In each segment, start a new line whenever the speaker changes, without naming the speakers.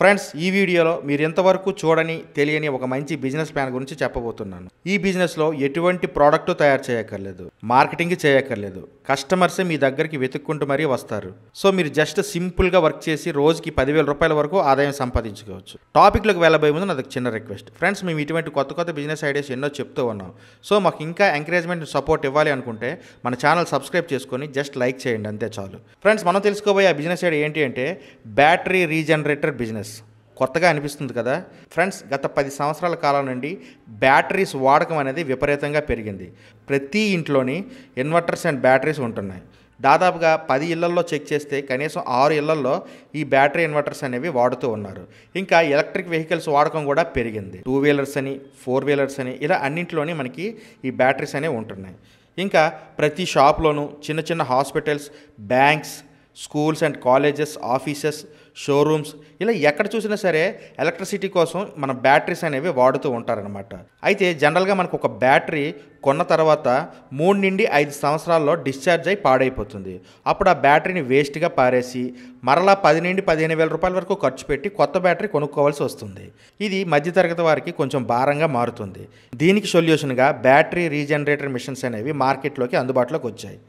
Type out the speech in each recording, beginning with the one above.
friends ఈ వీడియోలో మీరు ఇంతవరకు చూడని తెలియని ఒక మంచి బిజినెస్ ప్లాన్ గురించి చెప్పబోతున్నాను ఈ బిజినెస్లో ఎటువంటి ప్రోడక్ట్ తయారు చేయక్కర్లేదు మార్కెటింగ్ చేయక్కర్లేదు కస్టమర్సే మీ దగ్గరికి వెతుక్కుంటూ మరీ వస్తారు సో మీరు జస్ట్ సింపుల్గా వర్క్ చేసి రోజుకి పదివేల రూపాయల వరకు ఆదాయం సంపాదించుకోవచ్చు టాపిక్లోకి వెళ్ళబోయే ముందు నాకు చిన్న రిక్వెస్ట్ ఫ్రెండ్స్ మేము ఇటువంటి కొత్త కొత్త బిజినెస్ ఐడియాస్ ఎన్నో చెప్తూ ఉన్నాం సో మాకు ఇంకా ఎంకరేజ్మెంట్ సపోర్ట్ ఇవ్వాలి అనుకుంటే మన ఛానల్ సబ్స్క్రైబ్ చేసుకొని జస్ట్ లైక్ చేయండి అంతే చాలు ఫ్రెండ్స్ మనం తెలుసుకోబోయే ఆ బిజినెస్ ఐడియా ఏంటి అంటే బ్యాటరీ రీజనరేటర్ బిజినెస్ కొత్తగా అనిపిస్తుంది కదా ఫ్రెండ్స్ గత పది సంవత్సరాల కాలం నుండి బ్యాటరీస్ వాడకం అనేది విపరీతంగా పెరిగింది ప్రతి ఇంట్లోని ఇన్వర్టర్స్ అండ్ బ్యాటరీస్ ఉంటున్నాయి దాదాపుగా పది ఇళ్లల్లో చెక్ చేస్తే కనీసం ఆరు ఇళ్లల్లో ఈ బ్యాటరీ ఇన్వర్టర్స్ అనేవి వాడుతూ ఉన్నారు ఇంకా ఎలక్ట్రిక్ వెహికల్స్ వాడకం కూడా పెరిగింది టూ వీలర్స్ అని ఫోర్ వీలర్స్ అని ఇలా అన్నింటిలోని మనకి ఈ బ్యాటరీస్ అనేవి ఉంటున్నాయి ఇంకా ప్రతి షాప్లోనూ చిన్న చిన్న hospitals banks schools and colleges offices showrooms ఇలా ఎక్కడ చూసినా సరే ఎలక్ట్రిసిటీ కోసం మన బ్యాటరీస్ అనేవి వాడుతూ ఉంటారనమాట అయితే జనరల్గా మనకు ఒక బ్యాటరీ కొన్న తర్వాత మూడు నుండి ఐదు సంవత్సరాల్లో డిశ్చార్జ్ అయి పాడైపోతుంది అప్పుడు ఆ బ్యాటరీని వేస్ట్గా పారేసి మరలా పది నుండి పదిహేను వేల రూపాయల వరకు ఖర్చు పెట్టి కొత్త బ్యాటరీ కొనుక్కోవాల్సి వస్తుంది ఇది మధ్యతరగతి వారికి కొంచెం భారంగా మారుతుంది దీనికి సొల్యూషన్గా బ్యాటరీ రీజనరేటర్ మిషన్స్ అనేవి మార్కెట్లోకి అందుబాటులోకి వచ్చాయి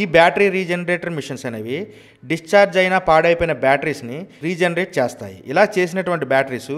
ఈ బ్యాటరీ రీజనరేటర్ మిషన్స్ అనేవి డిశ్చార్జ్ అయిన పాడైపోయిన బ్యాటరీస్ని రీజనరేట్ చేస్తాయి ఇలా చేసినటువంటి batteries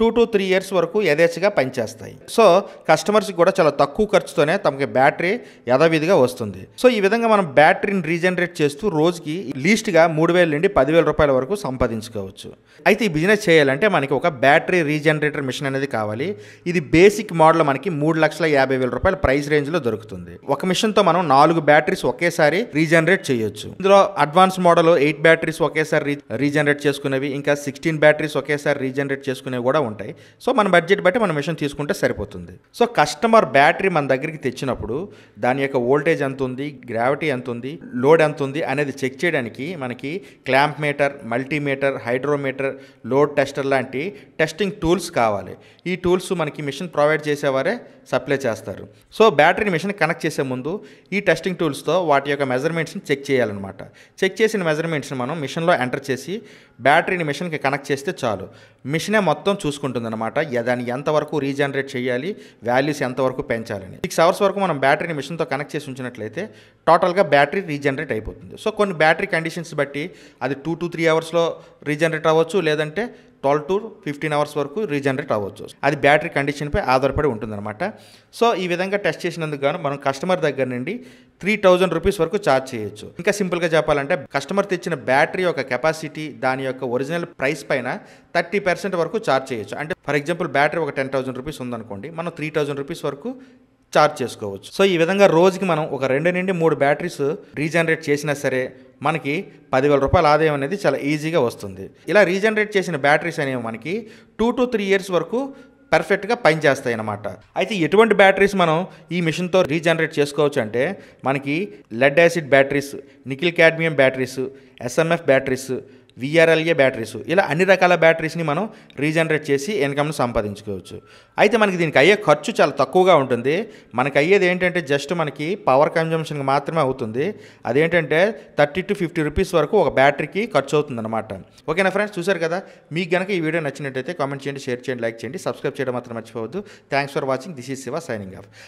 two to three years వరకు యథేచ్ఛగా పనిచేస్తాయి సో కస్టమర్స్కి కూడా చాలా తక్కువ ఖర్చుతోనే తమకి బ్యాటరీ యథావిధిగా వస్తుంది సో ఈ విధంగా మనం బ్యాటరీని రీజనరేట్ చేస్తూ రోజుకి లీస్ట్గా మూడు వేల నుండి పదివేల రూపాయల వరకు సంపాదించుకోవచ్చు అయితే ఈ బిజినెస్ చేయాలంటే మనకి ఒక బ్యాటరీ రీజనరేటర్ మిషన్ అనేది కావాలి ఇది బేసిక్ మోడల్ మనకి మూడు లక్షల యాభై వేల రూపాయల ప్రైస్ రేంజ్లో దొరుకుతుంది ఒక మిషన్తో మనం నాలుగు బ్యాటరీస్ ఒకేసారి ఒకేసారి రీజనరేట్ చేయొచ్చు ఇందులో అడ్వాన్స్ మోడల్ ఎయిట్ బ్యాటరీస్ ఒకేసారి రీజనరేట్ చేసుకునేవి ఇంకా సిక్స్టీన్ బ్యాటరీస్ ఒకేసారి రీజనరేట్ చేసుకునేవి కూడా ఉంటాయి సో మన బడ్జెట్ బట్టి మనం మిషన్ తీసుకుంటే సరిపోతుంది సో కస్టమర్ బ్యాటరీ మన దగ్గరికి తెచ్చినప్పుడు దాని యొక్క ఓల్టేజ్ ఎంత ఉంది గ్రావిటీ ఎంత ఉంది లోడ్ ఎంత ఉంది అనేది చెక్ చేయడానికి మనకి clamp meter multimeter hydrometer load tester లాంటి టెస్టింగ్ టూల్స్ కావాలి ఈ టూల్స్ మనకి మిషన్ ప్రొవైడ్ చేసేవారే సప్లై చేస్తారు సో బ్యాటరీ మిషన్ కనెక్ట్ చేసే ముందు ఈ టెస్టింగ్ టూల్స్తో వాటి యొక్క మెజర్మెంట్స్ని చెక్ చేయాలన్నమాట చెక్ చేసిన మెజర్మెంట్స్ని మనం మిషన్లో ఎంటర్ చేసి బ్యాటరీని మిషన్కి కనెక్ట్ చేస్తే చాలు మిషనే మొత్తం చూసుకుంటుందన్నమాట దాన్ని ఎంతవరకు రీజనరేట్ చేయాలి వాల్యూస్ ఎంతవరకు పెంచాలని సిక్స్ అవర్స్ వరకు మనం బ్యాటరీని మిషన్తో కనెక్ట్ చేసి ఉంచినట్లయితే టోటల్గా బ్యాటరీ రీజనరేట్ అయిపోతుంది సో కొన్ని బ్యాటరీ కండిషన్స్ బట్టి అది టూ టు త్రీ అవర్స్లో రీజనరేట్ అవ్వచ్చు లేదంటే ట్వెల్వ్ టు ఫిఫ్టీన్ అవర్స్ వరకు రీజనరేట్ అవ్వచ్చు అది బ్యాటరీ కండిషన్పై ఆధారపడి ఉంటుందన్నమాట సో ఈ విధంగా టెస్ట్ చేసినందుకు గాను మనం కస్టమర్ దగ్గర నుండి త్రీ థౌజండ్ రూపీస్ వరకు ఛార్జ్ చేయొచ్చు ఇంకా సింపుల్గా చెప్పాలంటే కస్టమర్ తెచ్చిన బ్యాటరీ యొక్క కెపాసిటీ దాని యొక్క ఒరిజినల్ ప్రైస్ పైన థర్టీ పర్సెంట్ వరకు ఛార్జ్ చేయొచ్చు అంటే ఫర్ ఎగ్జాంపుల్ బ్యాటరీ ఒక టెన్ థౌసండ్ రూపీస్ ఉందనుకోండి మనం త్రీ థౌసండ్ రూపీస్ వరకు ఛార్జ్ చేసుకోవచ్చు సో ఈ విధంగా రోజుకి మనం ఒక రెండు నుండి మూడు బ్యాటరీస్ రీజనరేట్ చేసినా సరే మనకి పదివేల రూపాయల ఆదాయం అనేది చాలా ఈజీగా వస్తుంది ఇలా రీజనరేట్ చేసిన బ్యాటరీస్ అనేవి మనకి టూ టు త్రీ ఇయర్స్ వరకు పర్ఫెక్ట్గా పనిచేస్తాయి అన్నమాట అయితే ఎటువంటి బ్యాటరీస్ మనం ఈ మిషన్తో రీజనరేట్ చేసుకోవచ్చు అంటే మనకి lead acid batteries nickel cadmium batteries SMF batteries VRLA batteries e ఇలా అన్ని రకాల బ్యాటరీస్ని మనం రీజనరేట్ చేసి ఇన్కమ్ను సంపాదించుకోవచ్చు అయితే మనకి దీనికి అయ్యే ఖర్చు చాలా తక్కువగా ఉంటుంది మనకి అయ్యేది ఏంటంటే జస్ట్ మనకి పవర్ కన్జంప్షన్కి మాత్రమే అవుతుంది అదేంటంటే థర్టీ టు ఫిఫ్టీ రూపీస్ వరకు ఒక బ్యాటరీకి ఖర్చు అవుతుంది అనమాట ఓకేనా ఫ్రెండ్స్ చూసారు కదా మీకు కనుక ఈ వీడియో నచ్చినట్టయితే కామెంట్ చేయండి షేర్ చేయండి లైక్ చేయండి సబ్స్క్రైబ్ చేయడం మాత్రం మర్చిపోవద్దు thanks for watching this is Shiva signing of